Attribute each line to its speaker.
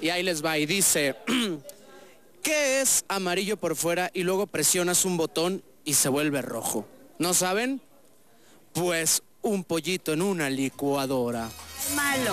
Speaker 1: Y ahí les va y dice, ¿qué es amarillo por fuera y luego presionas un botón y se vuelve rojo? ¿No saben? Pues un pollito en una licuadora.
Speaker 2: Malo.